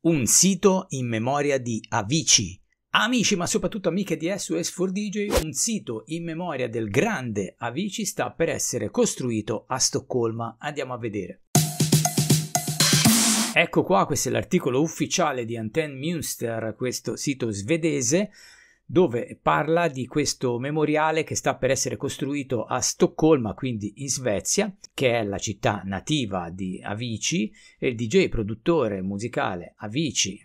un sito in memoria di Avicii. Amici, ma soprattutto amiche di SOS 4DJ, un sito in memoria del grande Avicii sta per essere costruito a Stoccolma. Andiamo a vedere. Ecco qua, questo è l'articolo ufficiale di Anten Münster, questo sito svedese dove parla di questo memoriale che sta per essere costruito a Stoccolma, quindi in Svezia, che è la città nativa di Avicii, e il DJ produttore musicale Avicii.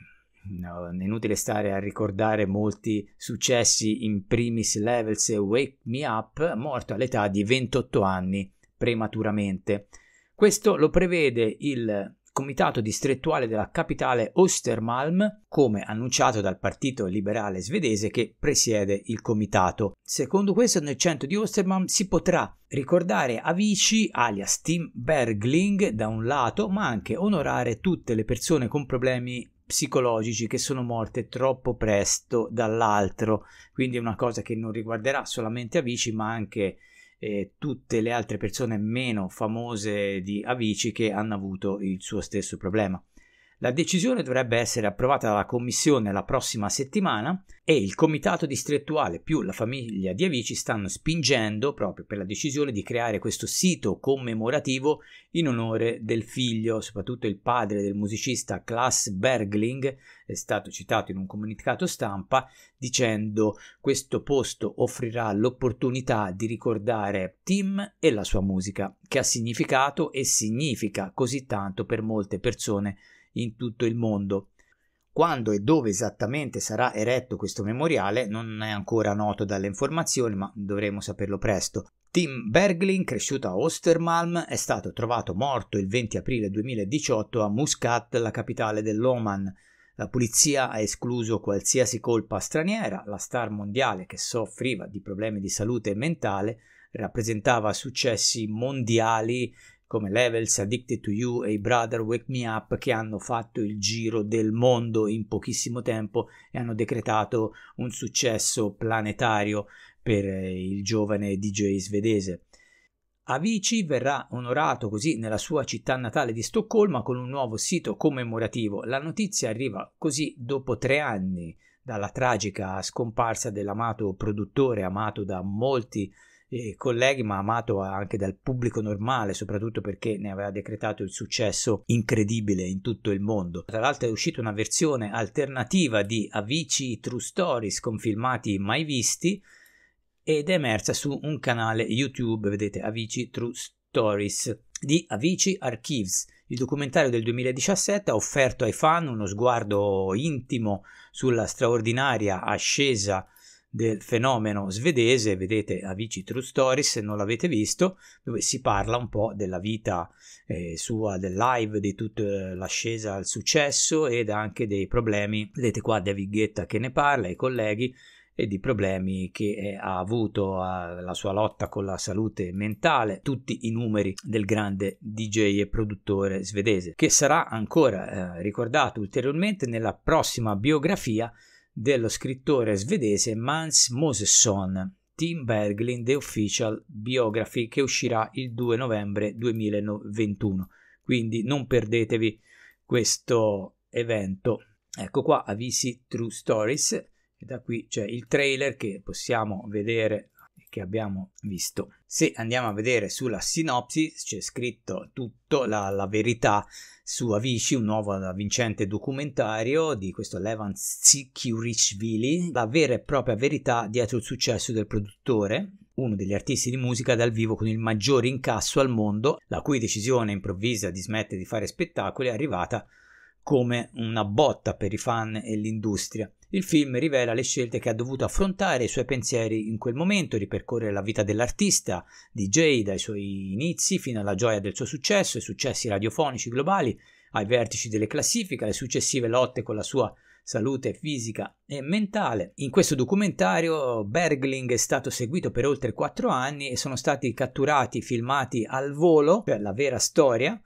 No, è inutile stare a ricordare molti successi in primis levels e Wake Me Up, morto all'età di 28 anni prematuramente. Questo lo prevede il comitato distrettuale della capitale Ostermalm, come annunciato dal partito liberale svedese che presiede il comitato. Secondo questo, nel centro di Ostermalm si potrà ricordare Avici, alias Tim Bergling, da un lato, ma anche onorare tutte le persone con problemi psicologici che sono morte troppo presto dall'altro. Quindi è una cosa che non riguarderà solamente Avici, ma anche eh, tutte le altre persone meno famose di Avicii che hanno avuto il suo stesso problema. La decisione dovrebbe essere approvata dalla Commissione la prossima settimana e il Comitato distrettuale più la famiglia di Avici stanno spingendo proprio per la decisione di creare questo sito commemorativo in onore del figlio, soprattutto il padre del musicista Klaas Bergling, è stato citato in un comunicato stampa dicendo questo posto offrirà l'opportunità di ricordare Tim e la sua musica, che ha significato e significa così tanto per molte persone in tutto il mondo. Quando e dove esattamente sarà eretto questo memoriale non è ancora noto dalle informazioni, ma dovremo saperlo presto. Tim Berglin, cresciuto a Ostermalm, è stato trovato morto il 20 aprile 2018 a Muscat, la capitale dell'Oman. La polizia ha escluso qualsiasi colpa straniera, la star mondiale che soffriva di problemi di salute mentale rappresentava successi mondiali come Levels, Addicted to You e i Brother Wake Me Up che hanno fatto il giro del mondo in pochissimo tempo e hanno decretato un successo planetario per eh, il giovane DJ svedese. Avicii verrà onorato così nella sua città natale di Stoccolma con un nuovo sito commemorativo. La notizia arriva così dopo tre anni dalla tragica scomparsa dell'amato produttore, amato da molti eh, colleghi, ma amato anche dal pubblico normale, soprattutto perché ne aveva decretato il successo incredibile in tutto il mondo. Tra l'altro è uscita una versione alternativa di Avicii True Stories con filmati mai visti ed è emersa su un canale YouTube, vedete Avicii True Stories di Avicii Archives. Il documentario del 2017 ha offerto ai fan uno sguardo intimo sulla straordinaria ascesa del fenomeno svedese, vedete Avicii True Stories se non l'avete visto, dove si parla un po' della vita eh, sua, del live, di tutta eh, l'ascesa al successo ed anche dei problemi, vedete qua David Guetta che ne parla, i colleghi, e di problemi che eh, ha avuto la sua lotta con la salute mentale, tutti i numeri del grande DJ e produttore svedese, che sarà ancora eh, ricordato ulteriormente nella prossima biografia dello scrittore svedese Mans Mosesson, Tim Berglin The Official Biography che uscirà il 2 novembre 2021. Quindi non perdetevi questo evento. Ecco qua Avisi True Stories e da qui c'è il trailer che possiamo vedere che abbiamo visto. Se andiamo a vedere sulla sinopsi c'è scritto tutto, la, la verità su Avici, un nuovo eh, vincente documentario di questo Levan Tsikiurichvili, la vera e propria verità dietro il successo del produttore, uno degli artisti di musica dal vivo con il maggior incasso al mondo, la cui decisione improvvisa di smettere di fare spettacoli è arrivata come una botta per i fan e l'industria. Il film rivela le scelte che ha dovuto affrontare, i suoi pensieri in quel momento, ripercorre la vita dell'artista, DJ dai suoi inizi fino alla gioia del suo successo, i successi radiofonici globali, ai vertici delle classifiche, le successive lotte con la sua salute fisica e mentale. In questo documentario Bergling è stato seguito per oltre 4 anni e sono stati catturati, filmati al volo, cioè la vera storia,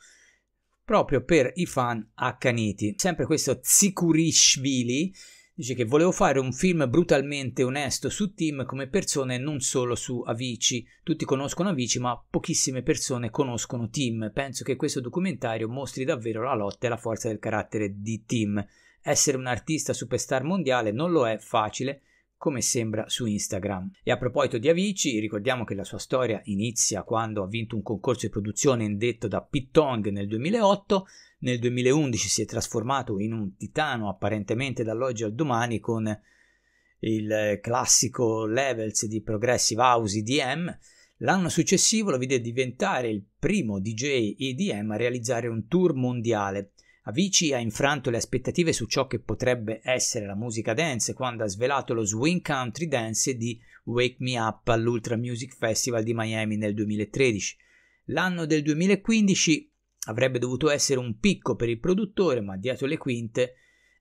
proprio per i fan accaniti. Sempre questo Tsikurishvili Dice che volevo fare un film brutalmente onesto su Tim come persona e non solo su Avicii. Tutti conoscono Avicii, ma pochissime persone conoscono Tim. Penso che questo documentario mostri davvero la lotta e la forza del carattere di Tim. Essere un artista superstar mondiale non lo è facile, come sembra su Instagram. E a proposito di Avicii, ricordiamo che la sua storia inizia quando ha vinto un concorso di produzione indetto da Pitong nel 2008, nel 2011 si è trasformato in un titano apparentemente dall'oggi al domani con il classico Levels di Progressive House EDM. L'anno successivo lo vide diventare il primo DJ EDM a realizzare un tour mondiale Avicii ha infranto le aspettative su ciò che potrebbe essere la musica dance quando ha svelato lo swing country dance di Wake Me Up all'Ultra Music Festival di Miami nel 2013. L'anno del 2015 avrebbe dovuto essere un picco per il produttore, ma dietro le quinte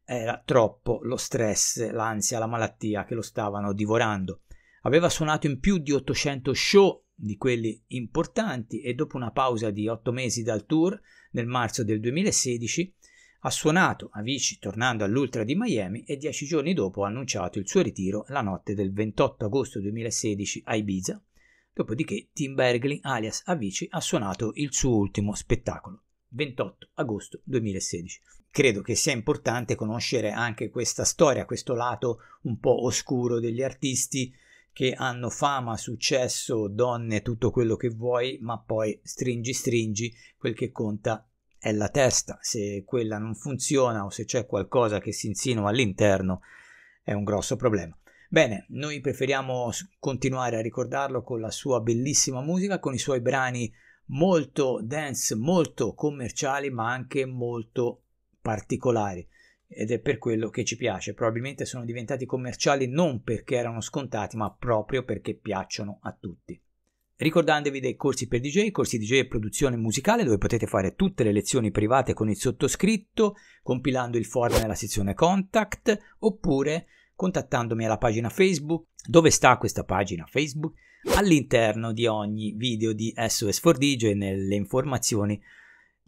era troppo lo stress, l'ansia, la malattia che lo stavano divorando. Aveva suonato in più di 800 show di quelli importanti e dopo una pausa di otto mesi dal tour nel marzo del 2016 ha suonato a Vici tornando all'Ultra di Miami e dieci giorni dopo ha annunciato il suo ritiro la notte del 28 agosto 2016 a Ibiza, dopodiché Tim Bergley alias Avici ha suonato il suo ultimo spettacolo. 28 agosto 2016. Credo che sia importante conoscere anche questa storia, questo lato un po' oscuro degli artisti, che hanno fama, successo, donne, tutto quello che vuoi, ma poi stringi, stringi, quel che conta è la testa. Se quella non funziona o se c'è qualcosa che si insinua all'interno, è un grosso problema. Bene, noi preferiamo continuare a ricordarlo con la sua bellissima musica, con i suoi brani molto dance, molto commerciali, ma anche molto particolari ed è per quello che ci piace. Probabilmente sono diventati commerciali non perché erano scontati, ma proprio perché piacciono a tutti. Ricordandovi dei corsi per DJ, corsi DJ e produzione musicale, dove potete fare tutte le lezioni private con il sottoscritto, compilando il form nella sezione contact, oppure contattandomi alla pagina Facebook. Dove sta questa pagina Facebook? All'interno di ogni video di SOS 4 DJ nelle informazioni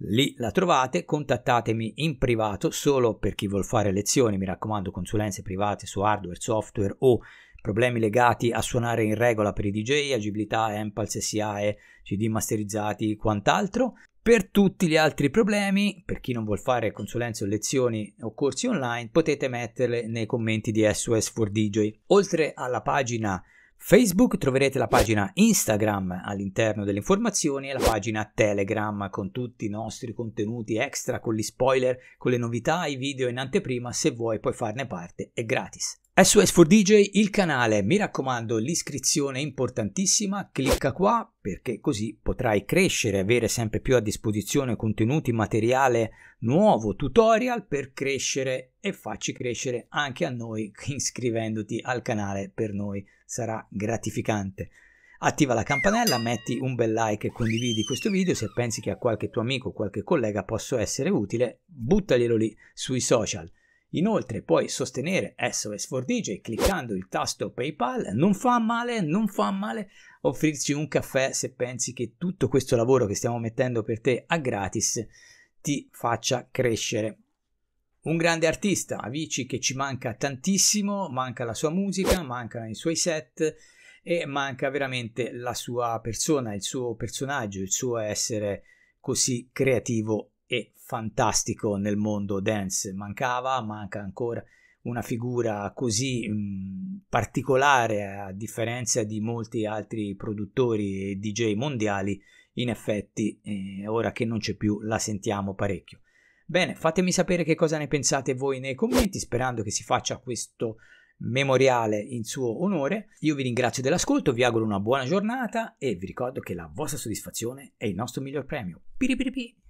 Lì la trovate, contattatemi in privato solo per chi vuol fare lezioni, mi raccomando consulenze private su hardware, software o problemi legati a suonare in regola per i DJ, agibilità, Empals, SIAE, CD masterizzati, quant'altro. Per tutti gli altri problemi, per chi non vuol fare consulenze o lezioni o corsi online, potete metterle nei commenti di SOS for DJ. Oltre alla pagina Facebook troverete la pagina Instagram all'interno delle informazioni e la pagina Telegram con tutti i nostri contenuti extra, con gli spoiler, con le novità, i video in anteprima, se vuoi puoi farne parte, è gratis. SOS4DJ, il canale, mi raccomando, l'iscrizione è importantissima, clicca qua perché così potrai crescere, avere sempre più a disposizione contenuti, materiale nuovo, tutorial per crescere e facci crescere anche a noi iscrivendoti al canale, per noi sarà gratificante. Attiva la campanella, metti un bel like e condividi questo video, se pensi che a qualche tuo amico, qualche collega possa essere utile, buttaglielo lì sui social. Inoltre puoi sostenere SOS 4DJ cliccando il tasto PayPal, non fa male, non fa male offrirci un caffè se pensi che tutto questo lavoro che stiamo mettendo per te a gratis ti faccia crescere. Un grande artista, Avicii che ci manca tantissimo, manca la sua musica, mancano i suoi set e manca veramente la sua persona, il suo personaggio, il suo essere così creativo e fantastico nel mondo dance. Mancava, manca ancora una figura così mh, mm, particolare a differenza di molti altri produttori e DJ mondiali. In effetti, eh, ora che non c'è più, la sentiamo parecchio. Bene, fatemi sapere che cosa ne pensate voi nei commenti, sperando che si faccia questo memoriale in suo onore. Io vi ringrazio dell'ascolto, vi auguro una buona giornata e vi ricordo che la vostra soddisfazione è il nostro miglior premio. Piripiripi.